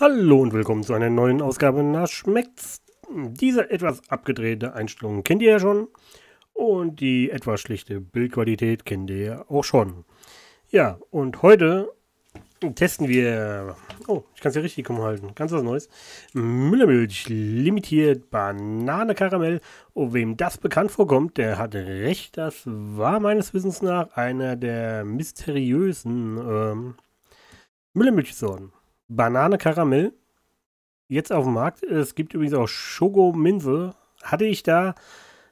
Hallo und willkommen zu einer neuen Ausgabe nach Schmeckt's. Diese etwas abgedrehte Einstellung kennt ihr ja schon und die etwas schlichte Bildqualität kennt ihr ja auch schon. Ja, und heute testen wir, oh, ich kann es ja richtig kommen halten, ganz was Neues. Müllermilch limitiert Banane Karamell. Oh, wem das bekannt vorkommt, der hat recht, das war meines Wissens nach einer der mysteriösen ähm, Müllermilchsorten. Banane Karamell. Jetzt auf dem Markt. Es gibt übrigens auch Shogo Minze. Hatte ich da,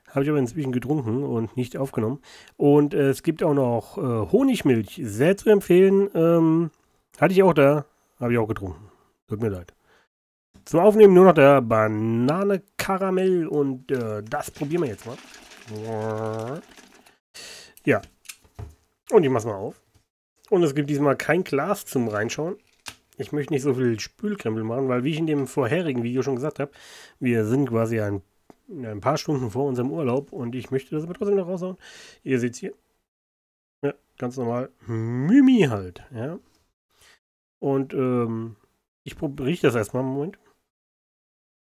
habe ich aber inzwischen getrunken und nicht aufgenommen. Und äh, es gibt auch noch äh, Honigmilch. Sehr zu empfehlen. Ähm, hatte ich auch da, habe ich auch getrunken. Tut mir leid. Zum Aufnehmen nur noch der Banane Karamell und äh, das probieren wir jetzt mal. Ja. Und ich mache es mal auf. Und es gibt diesmal kein Glas zum Reinschauen ich möchte nicht so viel Spülkrempel machen, weil wie ich in dem vorherigen Video schon gesagt habe, wir sind quasi ein, ein paar Stunden vor unserem Urlaub und ich möchte das aber trotzdem noch raushauen. Ihr seht hier. Ja, ganz normal. Mimi halt, ja. Und ähm, ich rieche das erstmal einen Moment.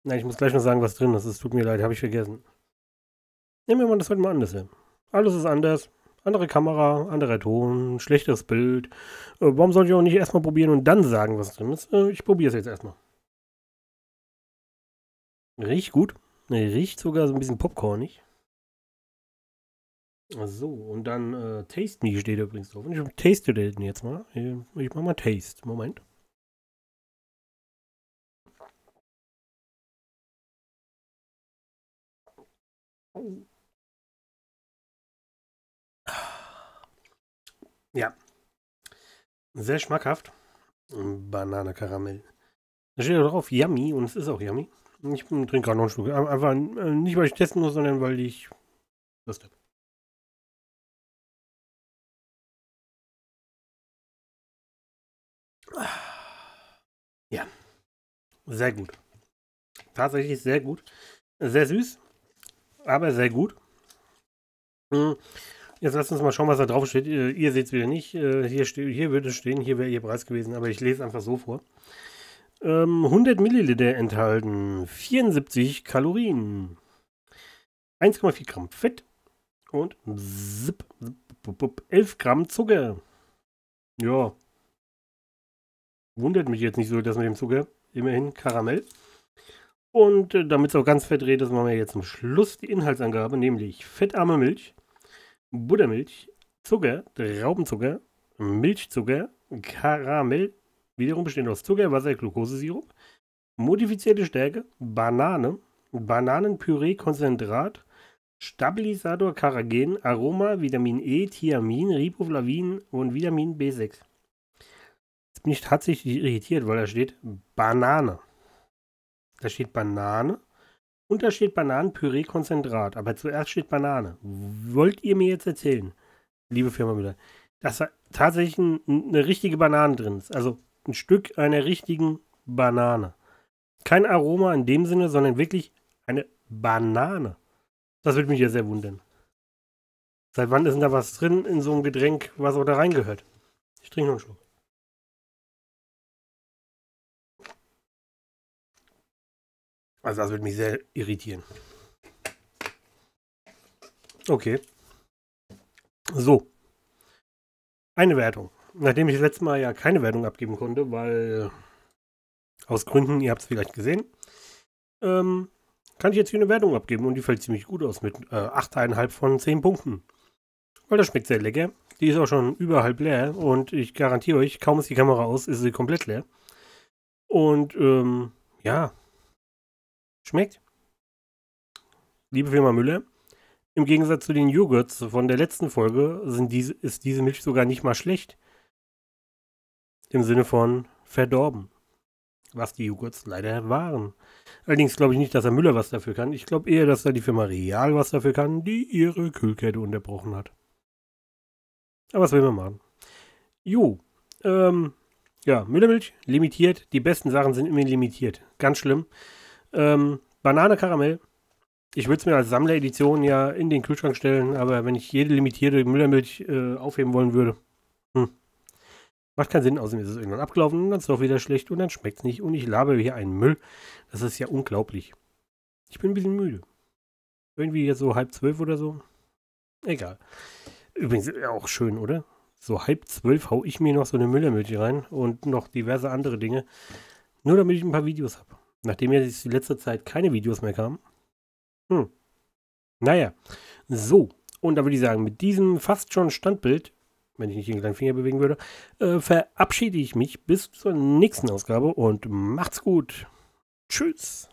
Nein, ich muss gleich noch sagen, was drin ist. Es tut mir leid, habe ich vergessen. Nehmen wir mal das heute mal anders Alles ist anders. Andere Kamera, anderer Ton, schlechtes Bild. Äh, warum sollte ich auch nicht erstmal probieren und dann sagen, was drin ist? Äh, ich probiere es jetzt erstmal. Riecht gut. Riecht sogar so ein bisschen popcornig. So, und dann äh, Taste Me steht übrigens drauf. Und ich taste den jetzt mal. Ich mach mal Taste. Moment. Oh. Ja. Sehr schmackhaft. Banane Karamell. Da steht ja drauf, yummy und es ist auch yummy. Ich trinke gerade noch ein Schluck. Einfach äh, nicht, weil ich testen muss, sondern weil ich Lust habe. Ja. Sehr gut. Tatsächlich sehr gut. Sehr süß, aber sehr gut. Hm. Jetzt lass uns mal schauen, was da drauf steht. Äh, ihr seht es wieder nicht. Äh, hier, steht, hier würde stehen, hier wäre Ihr Preis gewesen, aber ich lese einfach so vor. 100 ähm, Milliliter enthalten 74 Kalorien, 1,4 Gramm Fett und 11 Gramm Zucker. Ja. Wundert mich jetzt nicht so, dass mit dem Zucker immerhin Karamell. Und äh, damit es auch ganz verdreht ist, machen wir jetzt zum Schluss die Inhaltsangabe, nämlich fettarme Milch Buttermilch, Zucker, Traubenzucker, Milchzucker, Karamell, wiederum bestehend aus Zucker, Wasser, Glukosesirup, modifizierte Stärke, Banane, Bananenpüree-Konzentrat, Stabilisator, Karagen, Aroma, Vitamin E, Thiamin, Riboflavin und Vitamin B6. Jetzt bin ich tatsächlich irritiert, weil da steht Banane. Da steht Banane und da steht Bananenpüree-Konzentrat, aber zuerst steht Banane. Wollt ihr mir jetzt erzählen, liebe Firma Müller, dass da tatsächlich ein, eine richtige Banane drin ist? Also ein Stück einer richtigen Banane. Kein Aroma in dem Sinne, sondern wirklich eine Banane. Das würde mich ja sehr wundern. Seit wann ist denn da was drin in so einem Getränk, was auch da reingehört? Ich trinke noch einen Schluck. Also das würde mich sehr irritieren. Okay. So. Eine Wertung. Nachdem ich letztes Mal ja keine Wertung abgeben konnte, weil aus Gründen, ihr habt es vielleicht gesehen, ähm, kann ich jetzt hier eine Wertung abgeben und die fällt ziemlich gut aus mit äh, 8,5 von 10 Punkten. Weil das schmeckt sehr lecker. Die ist auch schon überhalb leer und ich garantiere euch, kaum ist die Kamera aus, ist sie komplett leer. Und ähm, ja, Schmeckt. Liebe Firma Müller, im Gegensatz zu den Joghurts von der letzten Folge sind diese, ist diese Milch sogar nicht mal schlecht. Im Sinne von verdorben. Was die Joghurts leider waren. Allerdings glaube ich nicht, dass Herr Müller was dafür kann. Ich glaube eher, dass da die Firma Real was dafür kann, die ihre Kühlkette unterbrochen hat. Aber was will man machen? Jo, ähm, ja, Müllermilch, limitiert. Die besten Sachen sind immer limitiert. Ganz schlimm. Ähm, Banane Karamell. Ich würde es mir als Sammleredition ja in den Kühlschrank stellen, aber wenn ich jede limitierte Müllermilch äh, aufheben wollen würde, hm. macht keinen Sinn. Außerdem ist es irgendwann abgelaufen und dann ist es auch wieder schlecht und dann schmeckt es nicht und ich labere hier einen Müll. Das ist ja unglaublich. Ich bin ein bisschen müde. Irgendwie jetzt so halb zwölf oder so. Egal. Übrigens äh, auch schön, oder? So halb zwölf hau ich mir noch so eine Müllermilch rein und noch diverse andere Dinge. Nur damit ich ein paar Videos habe. Nachdem ja die letzte Zeit keine Videos mehr kamen. Hm. Naja. So. Und da würde ich sagen, mit diesem fast schon Standbild, wenn ich nicht den kleinen Finger bewegen würde, äh, verabschiede ich mich bis zur nächsten Ausgabe und macht's gut. Tschüss.